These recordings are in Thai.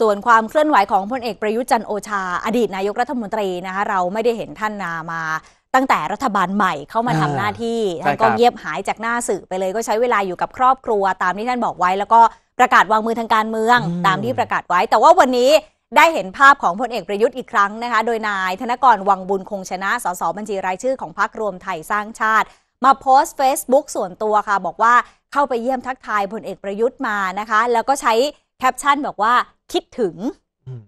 ส่วนความเคลื่อนไหวของพลเอกประยุจันโอชา อดีตนายกรัฐมนตรีนะคะ เราไม่ได้เห็นท่านนามา ตั้งแต่รัฐบาลใหม่เข้ามาทำหน้าที่ท่านก็เงียบหายจากหน้าสื่อไปเลย ก็ใช้เวลาอยู่กับครอบครัวตามที่ท่านบอกไว้ แล้วก็ประกาศวางมือทางการเมือง ตามที่ประกาศไว้ แต่ว่าวันนี้ได้เห็นภาพของพลเอกประยุทธ์อีกครั้งนะคะ โดยนายธนกรวังบุญคงชนะสสบัญชีรายชื่อของพรรครวมไทยสร้างชาติ มาโพสต์ Facebook ส่วนตัวค่ะบอกว่าเข้าไปเยี่ยมทักทายพลเอกประยุทธ์มานะคะแล้วก็ใช้แคปชั่นบอกว่าคิดถึง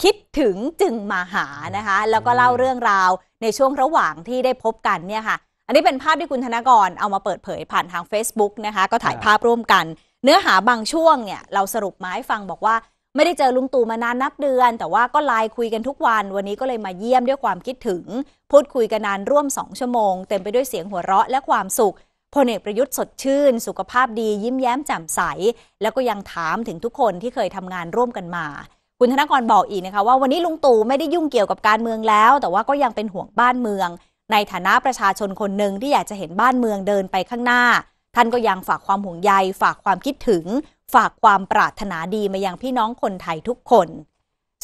คิดถึงจึงมาหานะคะ แล้วก็เล่าเรื่องราวในช่วงระหว่างที่ได้พบกันเนี่ยค่ะ อันนี้เป็นภาพที่คุณธนกรเอามาเปิดเผยผ่านทาง Facebook นะคะ ก็ถ่ายภาพร่วมกัน เนื้อหาบางช่วงเนี่ย เราสรุปมาให้ฟังบอกว่า ไม่ได้เจอลุงตู่มานานนับเดือน แต่ว่าก็ไลน์คุยกันทุกวัน วันนี้ก็เลยมาเยี่ยมด้วยความคิดถึงพูดคุยกันนานร่วม2ชั่วโมง เต็มไปด้วยเสียงหัวเราะและความสุขพลเอกประยุทธ์สดชื่น สุขภาพดี ยิ้มแย้มแจ่มใส แล้วก็ยังถามถึงทุกคนที่เคยทำงานร่วมกันมา คุณธนกรบอกอีกนะคะว่าวันนี้ลุงตู่ไม่ได้ยุ่งเกี่ยวกับการเมืองแล้ว แต่ว่าก็ยังเป็นห่วงบ้านเมือง ในฐานะประชาชนคนหนึ่งที่อยากจะเห็นบ้านเมืองเดินไปข้างหน้า ท่านก็ยังฝากความห่วงใยฝากความคิดถึง ฝากความปรารถนาดีมายังพี่น้องคนไทยทุกคน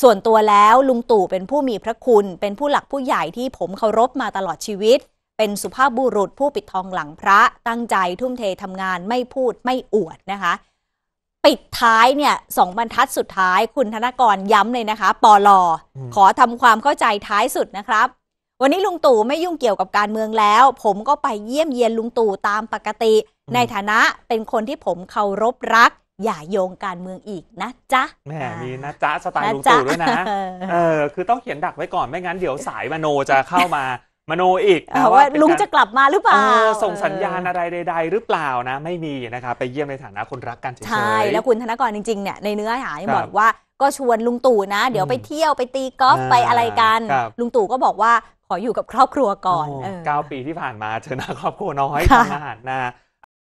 ส่วนตัวแล้วลุงตู่เป็นผู้มีพระคุณ เป็นผู้หลักผู้ใหญ่ที่ผมเคารพมาตลอดชีวิตเป็นสุภาพบุรุษผู้ปิดทองหลังพระ ตั้งใจทุ่มเททำงานไม่พูดไม่อวดนะคะ ปิดท้ายเนี่ยสองบรรทัดสุดท้าย คุณธนกรย้ำเลยนะคะปอลอขอทำความเข้าใจท้ายสุดนะครับ วันนี้ลุงตู่ไม่ยุ่งเกี่ยวกับการเมืองแล้ว ผมก็ไปเยี่ยมเยียนลุงตู่ตามปกติ ในฐานะเป็นคนที่ผมเคารพรัก อย่าโยงการเมืองอีกนะจ๊ะแหมมีนะจ๊ะสไตล์ลุงตู่ด้วยนะเออคือต้องเขียนดักไว้ก่อนไม่งั้นเดี๋ยวสายมโนจะเข้ามามโนอีกว่าลุงจะกลับมาหรือเปล่า ส่งสัญญาณอะไรใด ๆ หรือเปล่านะไม่มีนะคะไปเยี่ยมในฐานะคนรักกันเฉยใช่แล้วคุณธนกรจริงๆเนี่ยในเนื้อหาบอกว่า ก็ชวนลุงตู่นะเดี๋ยวไปเที่ยวไปตีกอล์ฟไปอะไรกัน ลุงตู่ก็บอกว่าขออยู่กับครอบครัวก่อนเก้าปีที่ผ่านมาเธอหน้าครอบครัวน้อยทำงานนะ